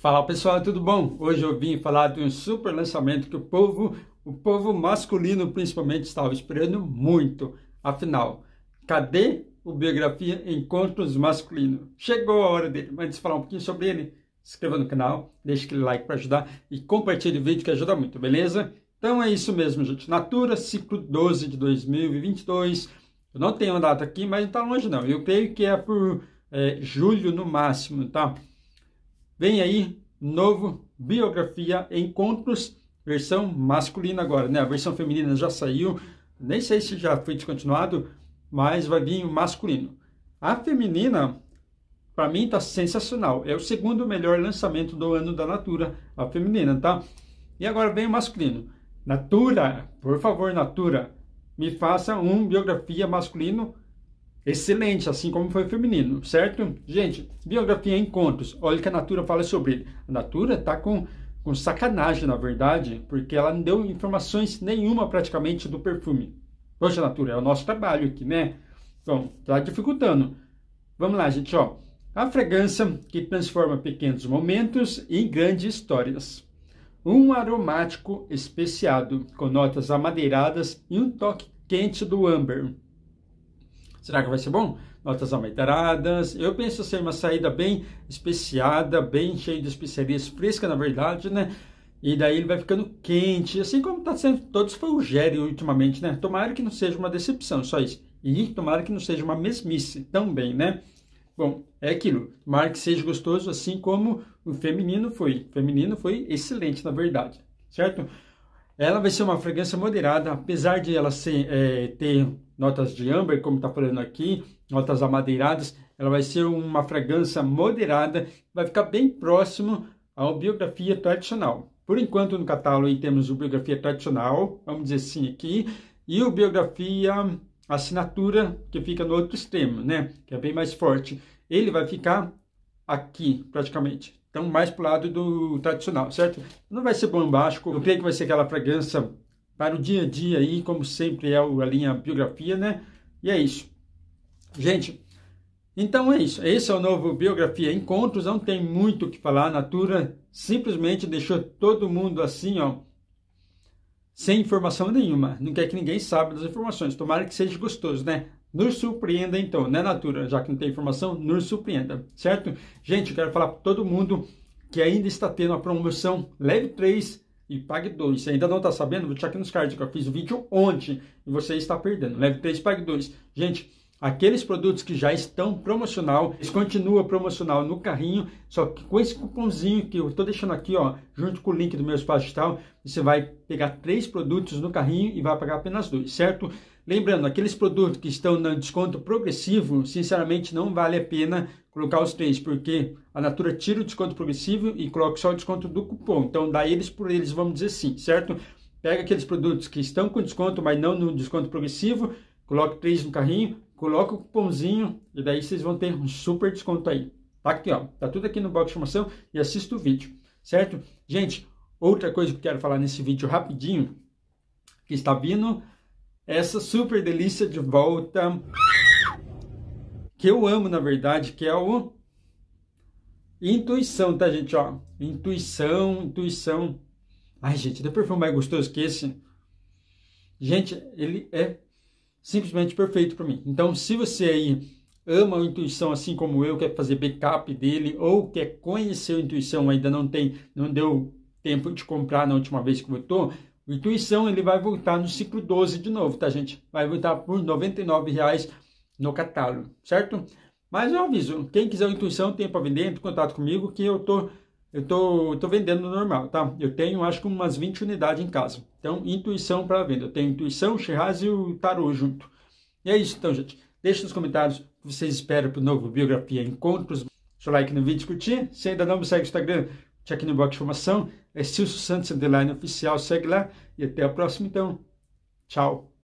Fala pessoal, tudo bom? Hoje eu vim falar de um super lançamento que o povo, o povo masculino principalmente, estava esperando muito. Afinal, cadê o biografia Encontros Masculino? Chegou a hora dele, mas antes de falar um pouquinho sobre ele, se inscreva no canal, deixe aquele like para ajudar e compartilhe o vídeo que ajuda muito, beleza? Então é isso mesmo, gente. Natura, ciclo 12 de 2022. Eu não tenho a data aqui, mas não está longe não. Eu creio que é por é, julho no máximo, tá? Vem aí, novo, biografia, encontros, versão masculina agora, né? A versão feminina já saiu, nem sei se já foi descontinuado, mas vai vir o masculino. A feminina, para mim, tá sensacional. É o segundo melhor lançamento do ano da Natura, a feminina, tá? E agora vem o masculino. Natura, por favor, Natura, me faça um biografia masculino excelente, assim como foi feminino, certo? Gente, biografia em contos, olha o que a Natura fala sobre ele. A Natura tá com, com sacanagem, na verdade, porque ela não deu informações nenhuma praticamente do perfume. Poxa, Natura, é o nosso trabalho aqui, né? Então, tá dificultando. Vamos lá, gente, ó. A fragrância que transforma pequenos momentos em grandes histórias. Um aromático especiado, com notas amadeiradas e um toque quente do âmbar. Será que vai ser bom? Notas aumentadas. Eu penso ser uma saída bem especiada, bem cheia de especiarias frescas, na verdade, né? E daí ele vai ficando quente, assim como está sendo todos foi o Gério ultimamente, né? Tomara que não seja uma decepção, só isso. E tomara que não seja uma mesmice também, né? Bom, é aquilo. Tomara que seja gostoso, assim como o feminino foi. O feminino foi excelente, na verdade, certo? Ela vai ser uma fragrância moderada, apesar de ela ser, é, ter notas de âmbar, como está falando aqui, notas amadeiradas, ela vai ser uma fragrância moderada, vai ficar bem próximo à biografia tradicional. Por enquanto, no catálogo, temos o biografia tradicional, vamos dizer assim aqui, e o biografia assinatura, que fica no outro extremo, né? Que é bem mais forte. Ele vai ficar aqui, praticamente, então, mais pro lado do tradicional, certo? Não vai ser bombástico. Eu creio que vai ser aquela fragrância para o dia a dia aí, como sempre é a linha biografia, né? E é isso. Gente, então é isso. Esse é o novo Biografia Encontros. Não tem muito o que falar. A Natura simplesmente deixou todo mundo assim, ó, sem informação nenhuma. Não quer que ninguém saiba das informações. Tomara que seja gostoso, né? Nos surpreenda então, né, Natura? Já que não tem informação, nos surpreenda, certo? Gente, eu quero falar para todo mundo que ainda está tendo a promoção Leve 3 e pague 2. Se ainda não está sabendo, vou deixar aqui nos cards que eu fiz o vídeo ontem e você está perdendo. Leve 3, pague 2. Gente, Aqueles produtos que já estão promocional, eles continuam promocional no carrinho, só que com esse cupomzinho que eu estou deixando aqui, ó, junto com o link do meu espaço digital, você vai pegar três produtos no carrinho e vai pagar apenas dois, certo? Lembrando, aqueles produtos que estão no desconto progressivo, sinceramente não vale a pena colocar os três, porque a Natura tira o desconto progressivo e coloca só o desconto do cupom. Então, dá eles por eles, vamos dizer sim, certo? Pega aqueles produtos que estão com desconto, mas não no desconto progressivo, coloque três no carrinho, coloca o cupomzinho e daí vocês vão ter um super desconto aí. Tá aqui, ó. Tá tudo aqui no box de informação e assista o vídeo, certo? Gente, outra coisa que eu quero falar nesse vídeo rapidinho, que está vindo essa super delícia de volta que eu amo, na verdade, que é o intuição, tá, gente, ó? Intuição, intuição. Ai, gente, tem perfume mais gostoso que esse. Gente, ele é simplesmente perfeito para mim. Então, se você aí ama a intuição assim como eu, quer fazer backup dele ou quer conhecer a intuição, ainda não tem, não deu tempo de comprar na última vez que votou, a intuição ele vai voltar no ciclo 12 de novo, tá gente? Vai voltar por R$ reais no catálogo, certo? Mas eu aviso, quem quiser a intuição, tem para vender, entre em contato comigo que eu tô eu tô, tô vendendo normal, tá? Eu tenho acho que umas 20 unidades em casa. Então, intuição para venda. Eu tenho intuição, Shiraz e o tarô junto. E é isso então, gente. Deixe nos comentários o que vocês esperam para o novo Biografia Encontros. Deixa o like no vídeo curtir. Se ainda não me segue no Instagram, check no box de informação. É Silvio Santos Underline Oficial. Segue lá e até a próxima então. Tchau.